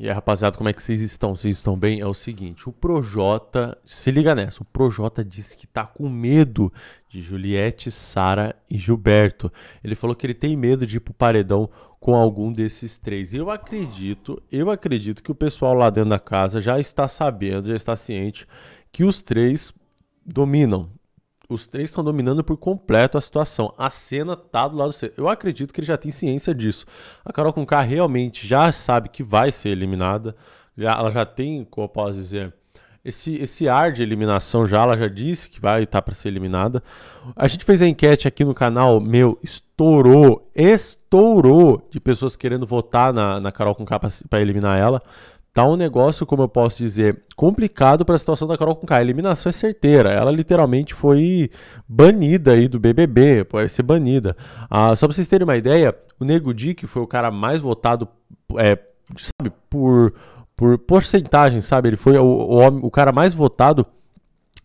E aí, rapaziada, como é que vocês estão? Vocês estão bem? É o seguinte, o Projota, se liga nessa, o Projota disse que tá com medo de Juliette, Sara e Gilberto. Ele falou que ele tem medo de ir pro paredão com algum desses três. Eu acredito, eu acredito que o pessoal lá dentro da casa já está sabendo, já está ciente que os três dominam. Os três estão dominando por completo a situação. A cena tá do lado do C. Eu acredito que ele já tem ciência disso. A Carol com K realmente já sabe que vai ser eliminada. Já, ela já tem, como eu posso dizer, esse, esse ar de eliminação já. Ela já disse que vai estar tá para ser eliminada. A gente fez a enquete aqui no canal. Meu, estourou, estourou de pessoas querendo votar na, na Carol K para eliminar ela tá um negócio, como eu posso dizer, complicado para a situação da Carol com K. A eliminação é certeira. Ela literalmente foi banida aí do BBB, pode ser banida. Ah, só para vocês terem uma ideia, o Nego Di, que foi o cara mais votado, é, sabe, por, por porcentagem, sabe? Ele foi o, o, o cara mais votado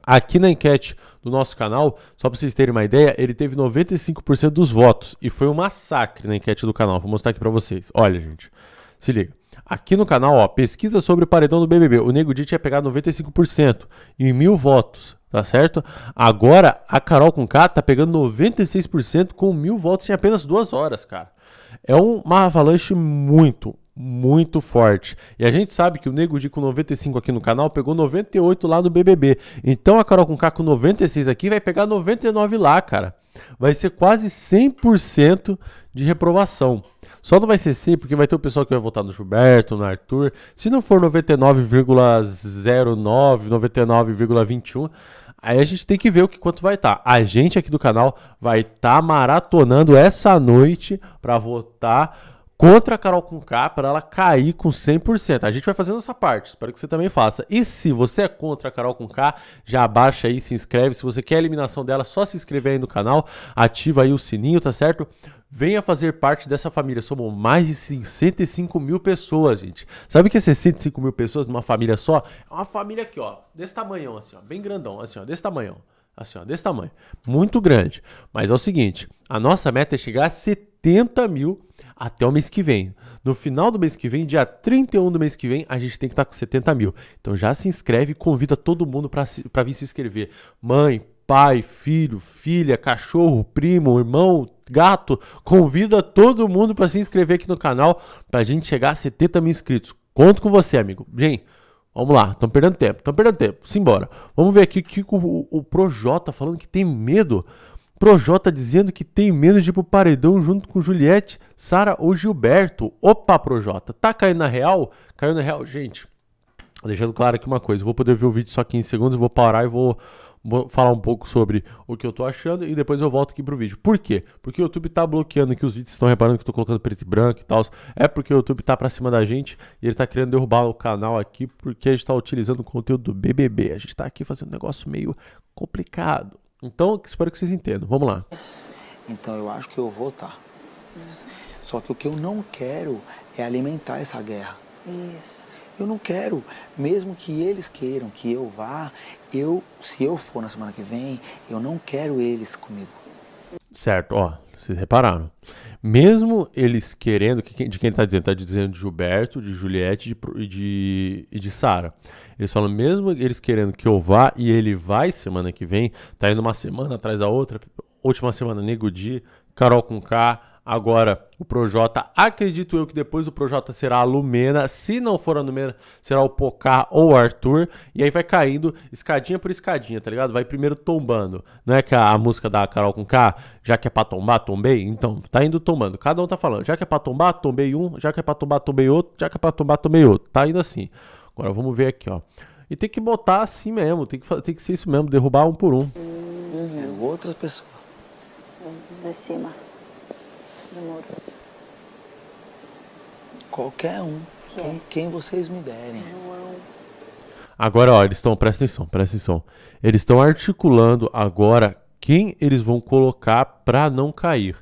Aqui na enquete do nosso canal, só para vocês terem uma ideia, ele teve 95% dos votos e foi um massacre na enquete do canal. Vou mostrar aqui para vocês. Olha, gente, se liga. Aqui no canal, ó, pesquisa sobre o paredão do BBB. O Nego Di tinha pegado 95% em mil votos, tá certo? Agora, a Carol com K tá pegando 96% com mil votos em apenas duas horas, cara. É uma avalanche muito, muito forte. E a gente sabe que o Nego Di com 95 aqui no canal pegou 98 lá no BBB. Então a Carol com K com 96 aqui vai pegar 99 lá, cara vai ser quase 100% de reprovação. Só não vai ser sim, porque vai ter o pessoal que vai votar no Gilberto, no Arthur. Se não for 99,09, 99,21, aí a gente tem que ver o que quanto vai estar. Tá. A gente aqui do canal vai estar tá maratonando essa noite para votar contra a Carol com K para ela cair com 100%. A gente vai fazendo essa parte, espero que você também faça. E se você é contra a Carol com K, já abaixa aí, se inscreve. Se você quer a eliminação dela, só se inscrever aí no canal, ativa aí o sininho, tá certo? Venha fazer parte dessa família. Somos mais de 65 mil pessoas, gente. Sabe o que é 65 mil pessoas numa família só? É uma família aqui, ó, desse tamanhão, assim, ó, bem grandão, assim, ó, desse tamanhão. Assim, ó, desse tamanho. Muito grande. Mas é o seguinte, a nossa meta é chegar a 70 mil até o mês que vem. No final do mês que vem, dia 31 do mês que vem, a gente tem que estar tá com 70 mil. Então já se inscreve e convida todo mundo para vir se inscrever. Mãe, pai, filho, filha, cachorro, primo, irmão, gato, convida todo mundo para se inscrever aqui no canal para a gente chegar a 70 mil inscritos. Conto com você, amigo. Gente, vamos lá, estamos perdendo tempo, Estão perdendo tempo, simbora. Vamos ver aqui o que o, o Projota tá falando que tem medo. Projota tá dizendo que tem medo de ir pro paredão junto com Juliette, Sara ou Gilberto. Opa, Projota, tá caindo na real? Caiu na real, gente. Deixando claro aqui uma coisa, vou poder ver o vídeo só aqui em segundos, vou parar e vou Vou falar um pouco sobre o que eu tô achando e depois eu volto aqui pro vídeo. Por quê? Porque o YouTube tá bloqueando que os vídeos estão reparando que eu tô colocando preto e branco e tal. É porque o YouTube tá pra cima da gente e ele tá querendo derrubar o canal aqui porque a gente tá utilizando o conteúdo do BBB. A gente tá aqui fazendo um negócio meio complicado. Então, espero que vocês entendam. Vamos lá. Então, eu acho que eu vou estar. Tá. Só que o que eu não quero é alimentar essa guerra. Isso. Eu não quero, mesmo que eles queiram que eu vá, eu, se eu for na semana que vem, eu não quero eles comigo. Certo, ó. Vocês repararam? Mesmo eles querendo, de quem ele está dizendo? Está dizendo de Gilberto, de Juliette e de, de, de Sara. Eles falam, mesmo eles querendo que eu vá, e ele vai semana que vem, tá indo uma semana atrás da outra, última semana, Nego de Carol com K, Agora, o Projota, acredito eu que depois o Projota será a Lumena. Se não for a Lumena, será o Pocá ou o Arthur. E aí vai caindo escadinha por escadinha, tá ligado? Vai primeiro tombando. Não é que a, a música da Carol com K, já que é pra tombar, tombei? Então, tá indo tombando. Cada um tá falando, já que é pra tombar, tombei um, já que é pra tombar, tombei outro, já que é pra tombar, tombei outro. Tá indo assim. Agora vamos ver aqui, ó. E tem que botar assim mesmo, tem que, tem que ser isso mesmo, derrubar um por um. Uhum. Outra pessoa. De cima do muro? Qualquer um. Quem, é. quem, vocês me derem. João. Agora, ó, eles estão, presta atenção, presta atenção. Eles estão articulando agora quem eles vão colocar pra não cair.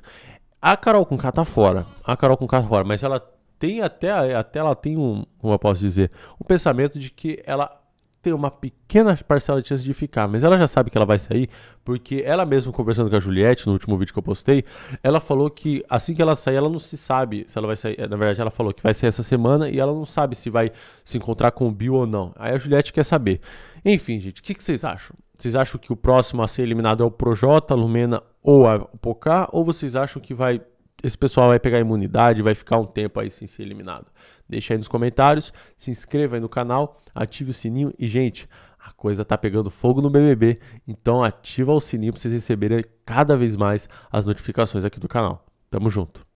A Carol com K tá fora. A Carol com K tá fora, mas ela tem até, até ela tem um, como eu posso dizer, um pensamento de que ela tem uma pequena parcela de chance de ficar, mas ela já sabe que ela vai sair, porque ela mesma conversando com a Juliette no último vídeo que eu postei, ela falou que assim que ela sair, ela não se sabe se ela vai sair. Na verdade, ela falou que vai sair essa semana e ela não sabe se vai se encontrar com o Bill ou não. Aí a Juliette quer saber. Enfim, gente, o que, que vocês acham? Vocês acham que o próximo a ser eliminado é o Projota, a Lumena ou a Pocá? Ou vocês acham que vai esse pessoal vai pegar imunidade, vai ficar um tempo aí sem ser eliminado. Deixa aí nos comentários, se inscreva aí no canal, ative o sininho e, gente, a coisa tá pegando fogo no BBB, então ativa o sininho para vocês receberem cada vez mais as notificações aqui do canal. Tamo junto.